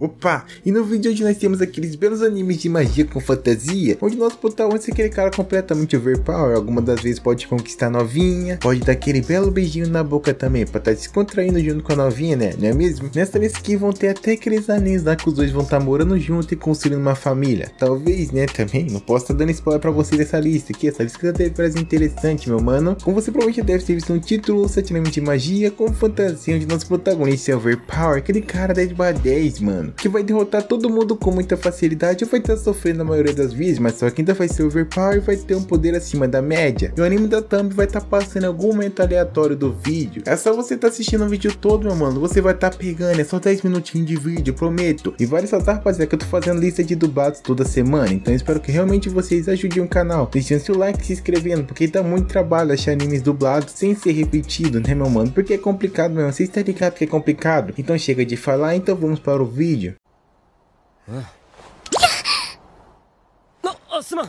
Opa! E no vídeo de hoje nós temos aqueles belos animes de magia com fantasia, onde nosso protagonista é aquele cara completamente overpower, algumas das vezes pode conquistar a novinha, pode dar aquele belo beijinho na boca também, pra estar tá descontraindo junto com a novinha, né? Não é mesmo? Nessa lista aqui vão ter até aqueles anéis lá que os dois vão estar tá morando junto e construindo uma família. Talvez, né, também, não posso estar tá dando spoiler pra você dessa lista aqui, essa lista deve parecer interessante, meu mano. Como você provavelmente deve ter visto um título, sete de magia com fantasia, onde nosso protagonista é overpower, aquele cara 10 barra 10, mano mano, que vai derrotar todo mundo com muita facilidade ou vai estar sofrendo a maioria das vezes, mas só que ainda vai ser overpower e vai ter um poder acima da média. E o anime da Thumb vai estar tá passando passando algum momento aleatório do vídeo. É só você estar tá assistindo o vídeo todo, meu mano, você vai estar tá pegando, é só 10 minutinhos de vídeo, prometo. E vale saltar, rapaziada, que eu tô fazendo lista de dublados toda semana, então espero que realmente vocês ajudem o canal, deixando seu like e se inscrevendo, porque dá muito trabalho achar animes dublados sem ser repetido, né, meu mano? Porque é complicado mesmo, vocês estão ligados que é complicado? Então chega de falar, então vamos para o vídeo. うん、あすまん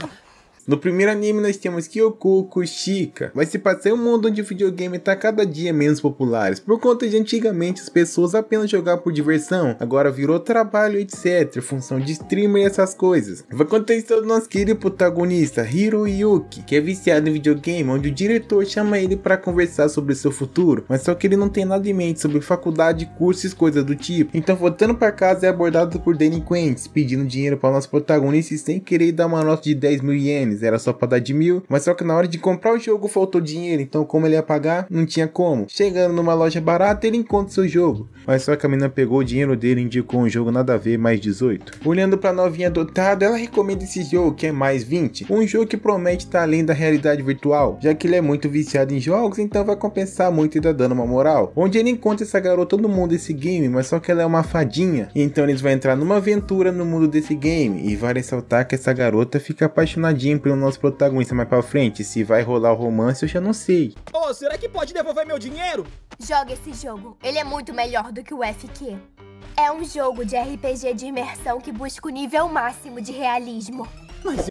No primeiro anime nós temos Kyoko Kushika. Vai se passar em um mundo onde o videogame está cada dia menos populares, por conta de antigamente as pessoas apenas jogavam por diversão, agora virou trabalho etc, função de streamer e essas coisas. Vai acontecer o nosso querido protagonista Hiro Yuki, que é viciado em videogame, onde o diretor chama ele para conversar sobre seu futuro, mas só que ele não tem nada em mente sobre faculdade, cursos, coisas do tipo. Então voltando para casa é abordado por delinquentes, pedindo dinheiro para o nosso protagonista e sem querer dar uma nota de 10 mil ienes era só pra dar de mil, mas só que na hora de comprar o jogo faltou dinheiro, então como ele ia pagar, não tinha como. Chegando numa loja barata, ele encontra seu jogo, mas só que a menina pegou o dinheiro dele e indicou um jogo nada a ver, mais 18. Olhando pra novinha dotada, ela recomenda esse jogo, que é mais 20, um jogo que promete estar tá além da realidade virtual, já que ele é muito viciado em jogos, então vai compensar muito e dar tá dando uma moral. Onde ele encontra essa garota no mundo desse game, mas só que ela é uma fadinha, então eles vão entrar numa aventura no mundo desse game, e vai ressaltar que essa garota fica apaixonadinha pelo nosso protagonista mais pra frente. Se vai rolar o romance, eu já não sei. Oh, será que pode devolver meu dinheiro? Joga esse jogo. Ele é muito melhor do que o FQ. É um jogo de RPG de imersão que busca o nível máximo de realismo.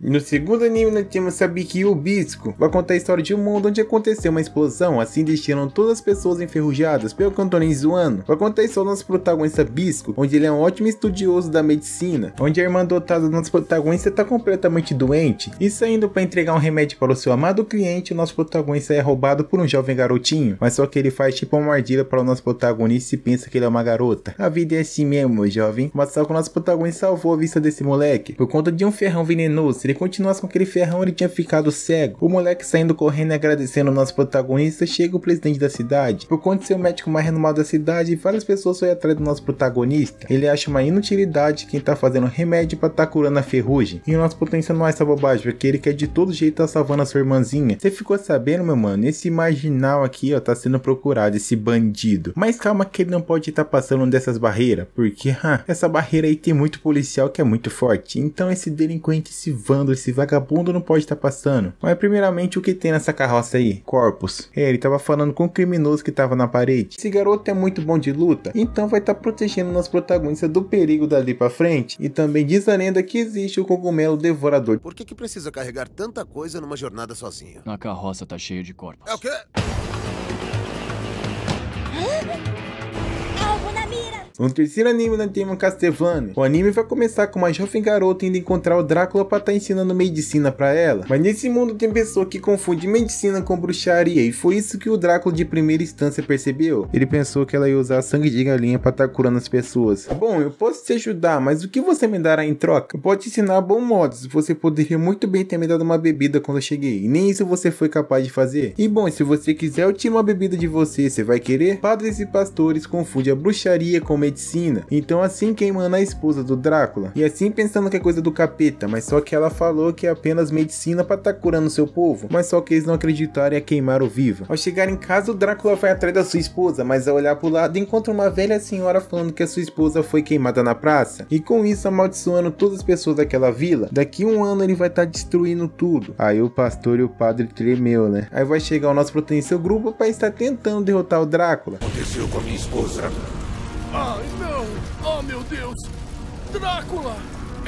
No segundo anime, nós temos Sabiki Ubisco. Vai contar a história de um mundo onde aconteceu uma explosão, assim deixaram todas as pessoas enferrujadas pelo cantonem zoando. Vai contar a história do nosso protagonista Bisco, onde ele é um ótimo estudioso da medicina, onde a irmã dotada do nosso protagonista está completamente doente, e saindo para entregar um remédio para o seu amado cliente, o nosso protagonista é roubado por um jovem garotinho, mas só que ele faz tipo uma armadilha para o nosso protagonista e pensa que ele é uma garota. A vida é assim mesmo, jovem, mas só que o nosso protagonista salvou a vista desse moleque, por conta de um ferrão venenoso se ele continuasse com aquele ferrão, ele tinha ficado cego. O moleque saindo correndo e agradecendo o nosso protagonista, chega o presidente da cidade. Por conta de ser o médico mais renomado da cidade, várias pessoas foram atrás do nosso protagonista. Ele acha uma inutilidade quem tá fazendo remédio para tá curando a ferrugem. E o nosso potencial não é essa bobagem, porque ele quer de todo jeito tá salvando a sua irmãzinha. Você ficou sabendo, meu mano? Esse marginal aqui, ó, tá sendo procurado, esse bandido. Mas calma que ele não pode estar tá passando dessas barreiras, porque, ha, essa barreira aí tem muito policial que é muito forte. Então esse delinquente se esse vândalo, esse vagabundo não pode estar tá passando. Mas primeiramente o que tem nessa carroça aí? Corpos. É, ele tava falando com o criminoso que tava na parede. Esse garoto é muito bom de luta, então vai estar tá protegendo nosso protagonista do perigo dali pra frente. E também diz a lenda que existe o cogumelo devorador. Por que que precisa carregar tanta coisa numa jornada sozinho? Na carroça tá cheio de corpos. É o quê? No terceiro anime da Demon Castlevania, o anime vai começar com uma jovem garota indo encontrar o Drácula para estar tá ensinando medicina para ela. Mas nesse mundo tem pessoa que confunde medicina com bruxaria e foi isso que o Drácula de primeira instância percebeu. Ele pensou que ela ia usar sangue de galinha para estar tá curando as pessoas. Bom, eu posso te ajudar, mas o que você me dará em troca? Eu posso te ensinar bons modos, você poderia muito bem ter me dado uma bebida quando eu cheguei, e nem isso você foi capaz de fazer. E bom, se você quiser eu tiro uma bebida de você, você vai querer? Padres e pastores confundem a bruxaria com medicina. Então assim queimando a esposa do Drácula. E assim pensando que é coisa do capeta, mas só que ela falou que é apenas medicina para tá curando seu povo. Mas só que eles não acreditaram e a queimaram viva. Ao chegar em casa, o Drácula vai atrás da sua esposa, mas ao olhar pro lado encontra uma velha senhora falando que a sua esposa foi queimada na praça. E com isso amaldiçoando todas as pessoas daquela vila. Daqui um ano ele vai estar tá destruindo tudo. Aí o pastor e o padre tremeu, né? Aí vai chegar o nosso protagonista grupo para estar tentando derrotar o Drácula. Aconteceu com a minha esposa. Ah, não! Oh, meu Deus! Drácula!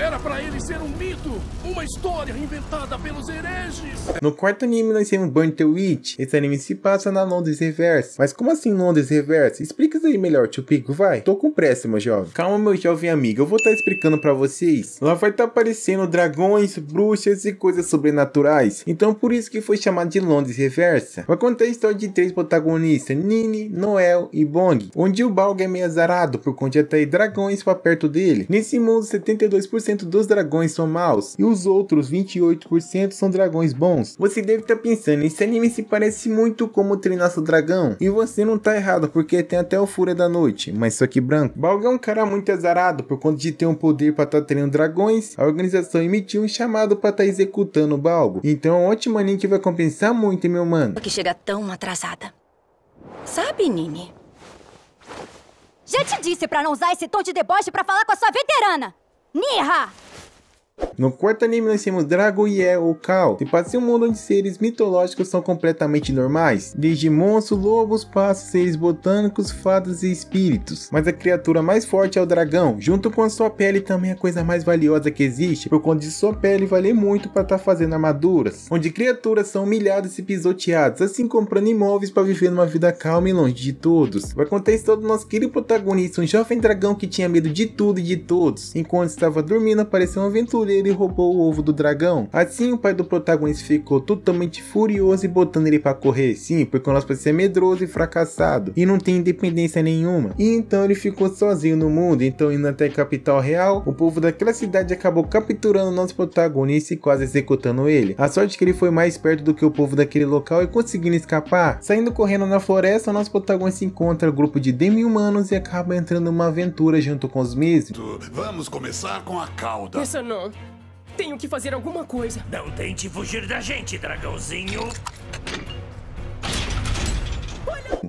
Era para ele ser um mito, uma história inventada pelos hereges. No quarto anime nós temos Burn the Witch. Esse anime se passa na Londres Reversa. Mas como assim Londres Reversa? Explica isso aí melhor, tio Pico, vai. Tô com pressa, meu jovem. Calma, meu jovem amigo, eu vou estar tá explicando para vocês. Lá vai estar tá aparecendo dragões, bruxas e coisas sobrenaturais. Então por isso que foi chamado de Londres Reversa. Vai contar a história de três protagonistas, Nini, Noel e Bong. Onde o Balg é meio azarado por conta de atrair dragões para perto dele. Nesse mundo, 72% 10% dos dragões são maus e os outros 28% são dragões bons. Você deve estar tá pensando, esse anime se parece muito como Treinar Seu Dragão. E você não tá errado, porque tem até o Fúria da Noite, mas só que branco. Balgo é um cara muito azarado por conta de ter um poder para estar tá treinando dragões. A organização emitiu um chamado para estar tá executando o Balgo. Então é um ótimo anime que vai compensar muito, hein, meu mano. Que chega tão atrasada. Sabe, Nini? Já te disse para não usar esse tom de deboche para falar com a sua veterana! 厉哈。No quarto anime nós temos Dragoye ou Kao, se passa em um mundo onde seres mitológicos são completamente normais, desde monstros, lobos, passos, seres botânicos, fadas e espíritos. Mas a criatura mais forte é o dragão, junto com a sua pele também é a coisa mais valiosa que existe, por conta de sua pele valer muito para estar tá fazendo armaduras, onde criaturas são humilhadas e pisoteadas, assim comprando imóveis para viver numa vida calma e longe de todos. Vai contar a história do nosso querido protagonista, um jovem dragão que tinha medo de tudo e de todos, enquanto estava dormindo apareceu uma aventura ele roubou o ovo do dragão. Assim, o pai do protagonista ficou totalmente furioso e botando ele para correr. Sim, porque o nosso parceiro é medroso e fracassado e não tem independência nenhuma. E então ele ficou sozinho no mundo. Então, indo até a capital real, o povo daquela cidade acabou capturando o nosso protagonista e quase executando ele. A sorte é que ele foi mais perto do que o povo daquele local e conseguindo escapar. Saindo correndo na floresta, o nosso protagonista encontra o um grupo de demi-humanos e acaba entrando numa aventura junto com os mesmos. Vamos começar com a cauda. Isso não. Tenho que fazer alguma coisa. Não tente fugir da gente, dragãozinho.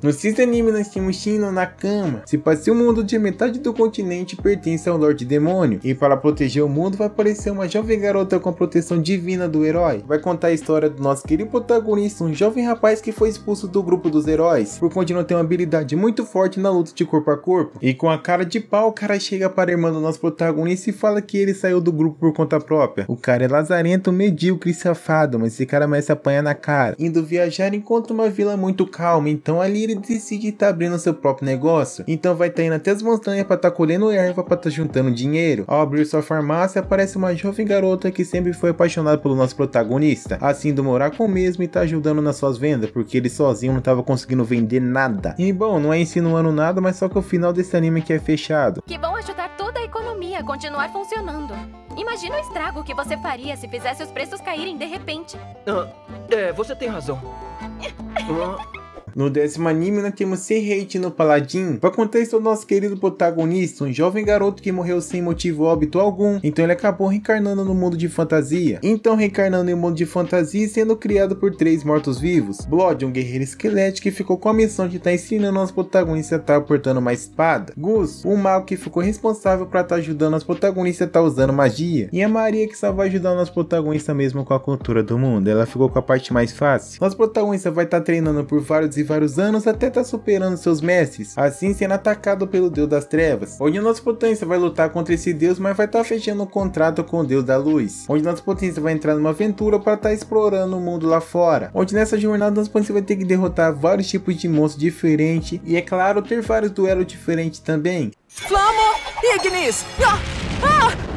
No Cisanime nós temos Shino na cama. Se passeia o mundo de metade do continente pertence ao Lorde Demônio. E para proteger o mundo vai aparecer uma jovem garota com a proteção divina do herói. Vai contar a história do nosso querido protagonista, um jovem rapaz que foi expulso do grupo dos heróis. Por conta de não ter uma habilidade muito forte na luta de corpo a corpo. E com a cara de pau o cara chega para a irmã do nosso protagonista e fala que ele saiu do grupo por conta própria. O cara é lazarento, medíocre e safado, mas esse cara mais se apanha na cara. Indo viajar encontra uma vila muito calma, então ali ele ele decide estar tá abrindo seu próprio negócio. Então vai estar tá indo até as montanhas para estar tá colhendo erva para estar tá juntando dinheiro. Ao abrir sua farmácia, aparece uma jovem garota que sempre foi apaixonada pelo nosso protagonista, assim do morar com o mesmo e tá ajudando nas suas vendas, porque ele sozinho não estava conseguindo vender nada. E bom, não é insinuando nada, mas só que o final desse anime que é fechado. Que vão ajudar toda a economia a continuar funcionando. Imagina o estrago que você faria se fizesse os preços caírem de repente. Ah, é, você tem razão. ah. No décimo anime, nós temos Seirheit no Paladin. Para isso do nosso querido protagonista, um jovem garoto que morreu sem motivo óbito algum, então ele acabou reencarnando no mundo de fantasia. Então reencarnando em um mundo de fantasia e sendo criado por três mortos-vivos. Blood, um guerreiro esquelético que ficou com a missão de estar tá ensinando nosso protagonista a estar tá portando uma espada. Gus, um mago que ficou responsável para estar tá ajudando nosso protagonista a estar tá usando magia. E a Maria que só vai ajudar o nosso protagonista mesmo com a cultura do mundo. Ela ficou com a parte mais fácil. Nosso protagonista vai estar tá treinando por vários e vários anos até tá superando seus mestres, assim sendo atacado pelo Deus das Trevas, onde nossa potência vai lutar contra esse Deus, mas vai estar tá fechando um contrato com o Deus da Luz, onde nossa potência vai entrar numa aventura para estar tá explorando o mundo lá fora, onde nessa jornada nossa potência vai ter que derrotar vários tipos de monstros diferentes e é claro ter vários duelos diferentes também. Flamo Ignis! Ah! Ah!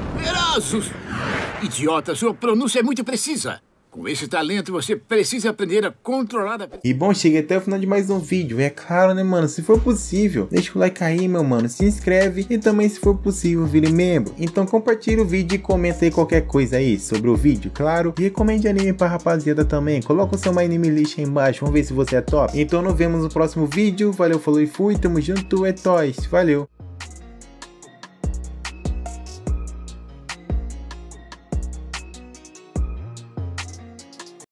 Idiota, sua pronúncia é muito precisa. Com esse talento, você precisa aprender a controlar a... E bom, cheguei até o final de mais um vídeo. É claro, né, mano? Se for possível, deixa o like aí, meu mano. Se inscreve e também, se for possível, vire membro. Então compartilha o vídeo e comenta aí qualquer coisa aí sobre o vídeo, claro. E recomende anime pra rapaziada também. Coloca o seu My Anime List aí embaixo. Vamos ver se você é top. Então nos vemos no próximo vídeo. Valeu, falou e fui. Tamo junto, é Toys. Valeu.